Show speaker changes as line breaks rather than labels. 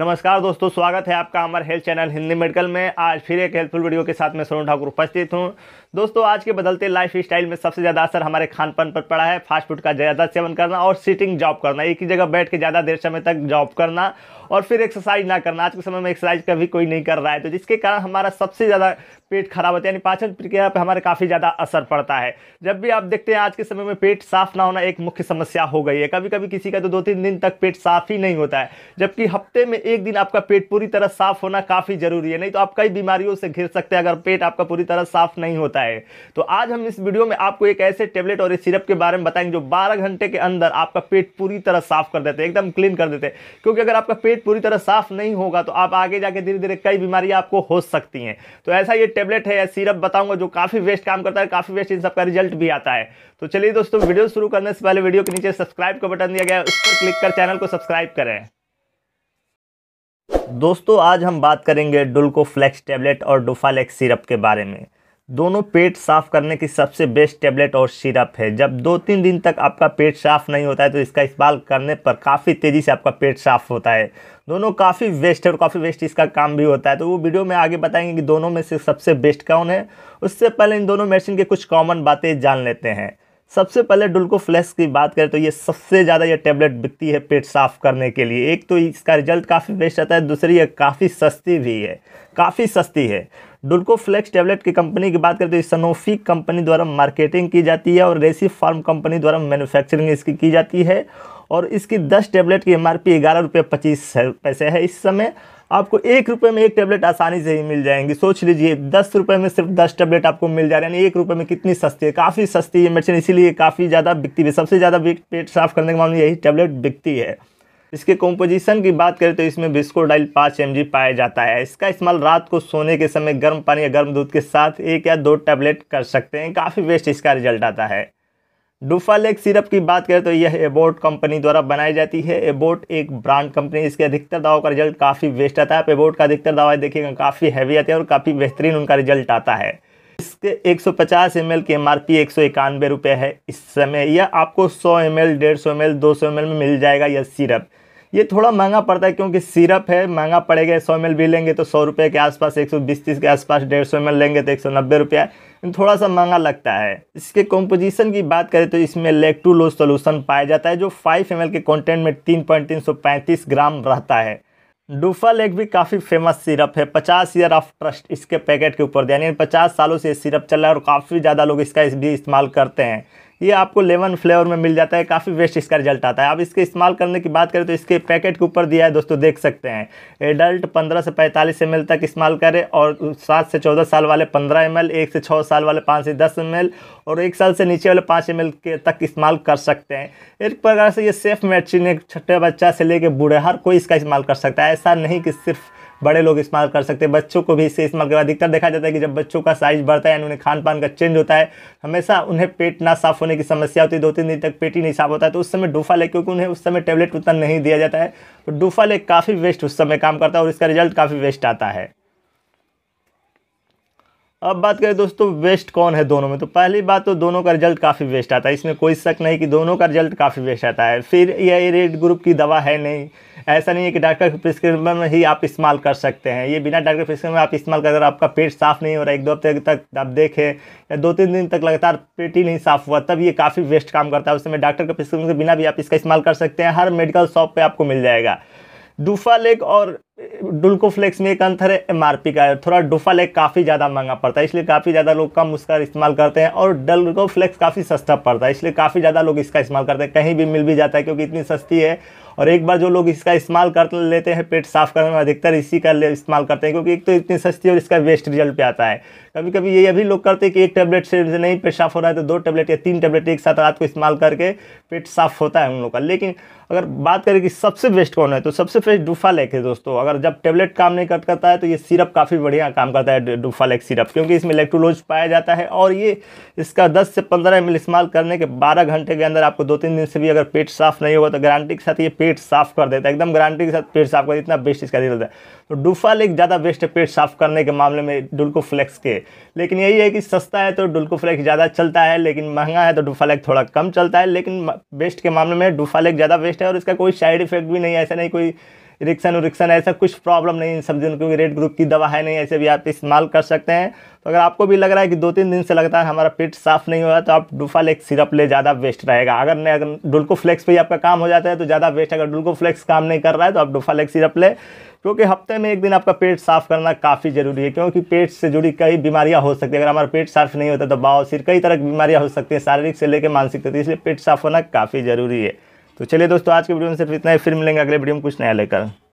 नमस्कार दोस्तों स्वागत है आपका हमारे हेल्थ चैनल हिंदी मेडिकल में आज फिर एक हेल्पफुल वीडियो के साथ मैं सोन ठाकुर उपस्थित हूँ दोस्तों आज के बदलते लाइफ स्टाइल में सबसे ज़्यादा असर हमारे खान पान पर पड़ा है फास्ट फूड का ज़्यादा सेवन करना और सिटिंग जॉब करना एक ही जगह बैठ के ज़्यादा देर समय तक जॉब करना और फिर एक्सरसाइज ना करना आज के समय में एक्सरसाइज कभी कोई नहीं कर रहा है तो जिसके कारण हमारा सबसे ज़्यादा पेट खराब होता है यानी पाचन प्रक्रिया पर हमारे काफ़ी ज़्यादा असर पड़ता है जब भी आप देखते हैं आज के समय में पेट साफ ना होना एक मुख्य समस्या हो गई है कभी कभी किसी का तो दो तीन दिन तक पेट साफ ही नहीं होता है जबकि हफ्ते में एक दिन आपका पेट पूरी तरह साफ होना काफ़ी ज़रूरी है नहीं तो आप कई बीमारियों से घिर सकते हैं अगर पेट आपका पूरी तरह साफ नहीं होता है तो आज हम इस वीडियो में आपको एक ऐसे टेबलेट और सिरप के बारे में बताएंगे जो बारह घंटे के अंदर आपका पेट पूरी तरह साफ कर देते एकदम क्लीन कर देते क्योंकि अगर आपका पेट पूरी तरह साफ नहीं होगा तो आप आगे जाके धीरे धीरे कई बीमारियां आपको हो सकती हैं तो ऐसा ये टेबलेट है या सिरप बताऊंगा जो काफ़ी वेस्ट काम करता है काफ़ी वेस्ट इन सबका रिजल्ट भी आता है तो चलिए दोस्तों वीडियो शुरू करने से पहले वीडियो के नीचे सब्सक्राइब का बटन दिया गया उस पर क्लिक कर चैनल को सब्सक्राइब करें दोस्तों आज हम बात करेंगे डुल्को फ्लैक्स टैबलेट और डोफालेक्स सिरप के बारे में दोनों पेट साफ़ करने की सबसे बेस्ट टैबलेट और सिरप है जब दो तीन दिन तक आपका पेट साफ़ नहीं होता है तो इसका इस्तेमाल करने पर काफ़ी तेज़ी से आपका पेट साफ़ होता है दोनों काफ़ी वेस्ट है और काफ़ी वेस्ट इसका काम भी होता है तो वो वीडियो में आगे बताएंगे कि दोनों में से सबसे बेस्ट कौन है उससे पहले इन दोनों मेडिसिन के कुछ कॉमन बातें जान लेते हैं सबसे पहले डुल्को फ्लैश की बात करें तो ये सबसे ज़्यादा ये टैबलेट बिकती है पेट साफ़ करने के लिए एक तो इसका रिजल्ट काफ़ी बेस्ट आता है दूसरी ये काफ़ी सस्ती भी है काफ़ी सस्ती है डुल्को फ्लैक्स टैबलेट की कंपनी की बात करें तो ये सनोफी कंपनी द्वारा मार्केटिंग की जाती है और रेसी फार्म कंपनी द्वारा मैनुफैक्चरिंग इसकी की जाती है और इसकी दस टैबलेट की एम आर पी ग्यारह रुपये पच्चीस पैसे है इस समय आपको एक रुपये में एक टैबलेट आसानी से ही मिल जाएंगी सोच लीजिए दस रुपये में सिर्फ दस टैबलेट आपको मिल जा रहे हैं यानी एक रुपये में कितनी सस्ती है काफ़ी सस्ती है मेडिसिन इसीलिए काफ़ी ज़्यादा बिकती है सबसे ज़्यादा पेट साफ करने के मामले यही टैबलेट बिकती है इसके कॉम्पोजिशन की बात करें तो इसमें बिस्कोडाइल पाँच एम पाया जाता है इसका इस्तेमाल रात को सोने के समय गर्म पानी या गर्म दूध के साथ एक या दो टैबलेट कर सकते हैं काफ़ी बेस्ट इसका रिजल्ट आता है डुफालेक सिरप की बात करें तो यह एबोट कंपनी द्वारा बनाई जाती है एबोट एक ब्रांड कंपनी इसके अधिकतर दवाओं का रिजल्ट काफ़ी बेस्ट आता है आप एबोट का अधिकतर दवाएं देखिएगा काफ़ी हैवी आती है और काफ़ी बेहतरीन उनका रिजल्ट आता है इसके 150 एल की एम आर पी एक है इस समय यह आपको एम एल 150 सौ एम एल में मिल जाएगा यह सिरप ये थोड़ा महंगा पड़ता है क्योंकि सिरप है महंगा पड़ेगा सौ एम भी लेंगे तो सौ रुपये के आसपास एक सौ बीस तीस के आसपास डेढ़ सौ एम लेंगे तो एक सौ नब्बे रुपया थोड़ा सा महंगा लगता है इसके कॉम्पोजिशन की बात करें तो इसमें लेक्टूलोज सोलूशन पाया जाता है जो फाइव एम के कॉन्टेंट में तीन पॉइंट तीन सौ पैंतीस ग्राम रहता है डूफल एक भी काफ़ी फेमस सिरप है पचास ईयर ऑफ ट्रस्ट इसके पैकेट के ऊपर यानी पचास सालों से सिरप चल रहा है और काफ़ी ज़्यादा लोग इसका इस भी इस्तेमाल करते हैं ये आपको लेमन फ्लेवर में मिल जाता है काफ़ी बेस्ट इसका रिजल्ट आता है आप इसके इस्तेमाल करने की बात करें तो इसके पैकेट के ऊपर दिया है दोस्तों देख सकते हैं एडल्ट पंद्रह से पैंतालीस एम तक इस्तेमाल करें और सात से चौदह साल वाले पंद्रह एम एक से छः साल वाले पाँच से दस एम और एक साल से नीचे वाले पाँच एम के तक इस्तेमाल कर सकते हैं एक प्रकार से ये सेफ मेडिसिन एक छोटे बच्चा से लेकर बूढ़े हर कोई इसका इस्तेमाल कर सकता है ऐसा नहीं कि सिर्फ बड़े लोग इस्तेमाल कर सकते हैं बच्चों को भी इससे इस्तेमाल करवा अधिकतर देखा जाता है कि जब बच्चों का साइज बढ़ता है यानी उन्हें खान पान का चेंज होता है हमेशा उन्हें पेट ना साफ होने की समस्या होती है दो तीन दिन तक पेट ही नहीं साफ होता है तो उस समय डूफा लेक क्योंकि उन्हें उस समय टेबलेट उतना नहीं दिया जाता है तो डूफा लेक काफ़ी वेस्ट उस समय काम करता है और इसका रिजल्ट काफ़ी वेस्ट आता है अब बात करें दोस्तों वेस्ट कौन है दोनों में तो पहली बात तो दोनों का रिजल्ट काफ़ी वेस्ट आता है इसमें कोई शक नहीं कि दोनों का रिजल्ट काफ़ी वेस्ट आता है फिर यह रेड ग्रुप की दवा है नहीं ऐसा नहीं है कि डॉक्टर के प्रिस्क्रिप्शन में ही आप इस्तेमाल कर सकते हैं ये बिना डॉक्टर प्रिस्क्रिप्शन में आप इस्तेमाल कर अगर आपका पेट साफ़ नहीं हो रहा एक दो हफ्ते तक आप देखें या दो तीन दिन तक लगातार पेट ही नहीं साफ़ हुआ तब ये काफ़ी वेस्ट काम करता है उस समय डॉक्टर के प्रिस्क्रिप्शन के बिना भी आप इसका इस्तेमाल कर सकते हैं हर मेडिकल शॉप पर आपको मिल जाएगा लेक और डुल्को फ्लेक्स में एक अंतर है एम का है थोड़ा लेक काफ़ी ज़्यादा महंगा पड़ता है इसलिए काफ़ी ज़्यादा लोग कम उसका इस्तेमाल करते हैं और डुल्को फ्लेक्स काफ़ी सस्ता पड़ता है इसलिए काफ़ी ज़्यादा लोग इसका इस्तेमाल करते हैं कहीं भी मिल भी जाता है क्योंकि इतनी सस्ती है और एक बार जो लोग इसका इस्तेमाल कर लेते हैं पेट साफ करने में अधिकतर इसी का इस्तेमाल करते हैं क्योंकि एक तो इतनी सस्ती और इसका वेस्ट रिजल्ट पे आता है कभी कभी ये अभी लोग करते हैं कि एक टैबलेट से नहीं पेट साफ हो रहा है तो दो टैबलेट या तीन टैबलेट एक साथ रात को इस्तेमाल करके पेट साफ होता है उन लोग का लेकिन अगर बात करें कि सबसे बेस्ट कौन है तो सबसे बेस्ट डूफालेक है दोस्तों अगर जब टेबलेट काम नहीं कर करता है तो ये सिरप काफ़ी बढ़िया काम करता है डूफालेक सिरप क्योंकि इसमें इलेक्ट्रोलोज पाया जाता है और ये इसका 10 से 15 एम इस्तेमाल करने के 12 घंटे के अंदर आपको दो तीन दिन से भी अगर पेट साफ नहीं होगा तो गारंटी के साथ ये पेट पेट साफ कर देता है एकदम गारंटी के साथ पेट साफ कर इतना बेस्ट इसका रिजल्ट है तो डुफाल एक ज़्यादा बेस्ट है पेट साफ करने के मामले में डुल्को फ्लेक्स के लेकिन यही है कि सस्ता है तो डुल्को फ्लेक्स ज़्यादा चलता है लेकिन महंगा है तो डुफाल थोड़ा कम चलता है लेकिन बेस्ट के मामले में डुफाल ज़्यादा बेस्ट है और इसका कोई साइड इफेक्ट भी नहीं है ऐसा नहीं कोई इरिक्सन उरिक्सन ऐसा कुछ प्रॉब्लम नहीं इन सब्जियों क्योंकि रेड ग्रुप की दवा है नहीं ऐसे भी आप इस्तेमाल कर सकते हैं तो अगर आपको भी लग रहा है कि दो तीन दिन से लगता है हमारा पेट साफ नहीं हुआ तो आप डुफालेक्स सिरप ले ज़्यादा बेस्ट रहेगा अगर नहीं अगर डुल्को फ्लेक्स पर ही आपका काम हो जाता है तो ज़्यादा बेस्ट अगर डुल्को फ्लेक्स काम नहीं कर रहा है तो आप डुफालेक्स सिरप ले क्योंकि हफ्ते में एक दिन आपका पेट साफ करना काफ़ी ज़रूरी है क्योंकि पेट से जुड़ी कई बीमारियां हो सकती है अगर हमारा पेट साफ नहीं होता तो सिर कई तरह की बीमारियां हो सकती हैं शारीरिक से लेकर मानसिक तक इसलिए पेट साफ होना काफ़ी ज़रूरी है तो चलिए दोस्तों आज के वीडियो में सिर्फ इतना ही फिर मिलेंगे अगले वीडियो में कुछ नया लेकर